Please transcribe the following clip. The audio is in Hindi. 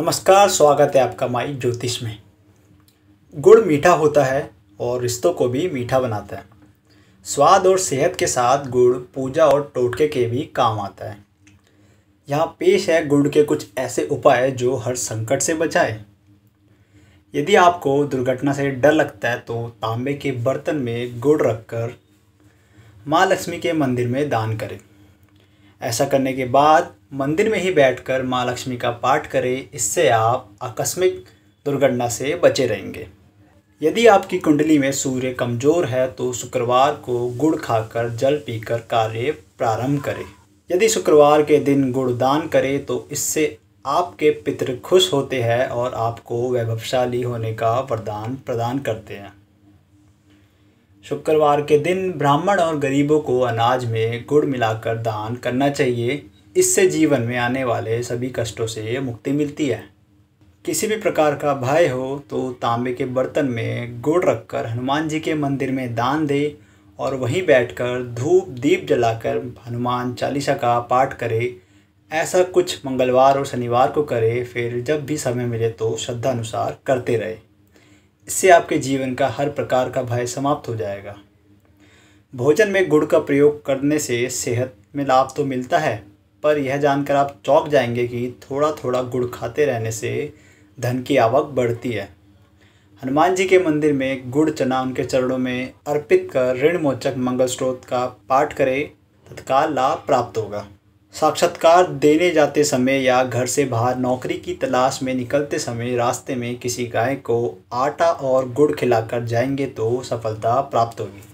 नमस्कार स्वागत है आपका माई ज्योतिष में गुड़ मीठा होता है और रिश्तों को भी मीठा बनाता है स्वाद और सेहत के साथ गुड़ पूजा और टोटके के भी काम आता है यहाँ पेश है गुड़ के कुछ ऐसे उपाय जो हर संकट से बचाए यदि आपको दुर्घटना से डर लगता है तो तांबे के बर्तन में गुड़ रखकर माँ लक्ष्मी के मंदिर में दान करें ऐसा करने के बाद मंदिर में ही बैठकर माँ लक्ष्मी का पाठ करें इससे आप आकस्मिक दुर्घटना से बचे रहेंगे यदि आपकी कुंडली में सूर्य कमज़ोर है तो शुक्रवार को गुड़ खाकर जल पीकर कार्य प्रारंभ करें यदि शुक्रवार के दिन गुड़ दान करें तो इससे आपके पितृ खुश होते हैं और आपको वैभवशाली होने का वरदान प्रदान करते हैं शुक्रवार के दिन ब्राह्मण और गरीबों को अनाज में गुड़ मिलाकर दान करना चाहिए इससे जीवन में आने वाले सभी कष्टों से मुक्ति मिलती है किसी भी प्रकार का भय हो तो तांबे के बर्तन में गुड़ रखकर हनुमान जी के मंदिर में दान दे और वहीं बैठकर धूप दीप जलाकर हनुमान चालीसा का पाठ करे ऐसा कुछ मंगलवार और शनिवार को करे फिर जब भी समय मिले तो श्रद्धानुसार करते रहे इससे आपके जीवन का हर प्रकार का भय समाप्त हो जाएगा भोजन में गुड़ का प्रयोग करने से सेहत में लाभ तो मिलता है पर यह जानकर आप चौंक जाएंगे कि थोड़ा थोड़ा गुड़ खाते रहने से धन की आवक बढ़ती है हनुमान जी के मंदिर में गुड़ चना उनके चरणों में अर्पित कर ऋण मोचक मंगल स्रोत का पाठ करें तत्काल लाभ प्राप्त होगा साक्षात्कार देने जाते समय या घर से बाहर नौकरी की तलाश में निकलते समय रास्ते में किसी गाय को आटा और गुड़ खिलाकर जाएंगे तो सफलता प्राप्त होगी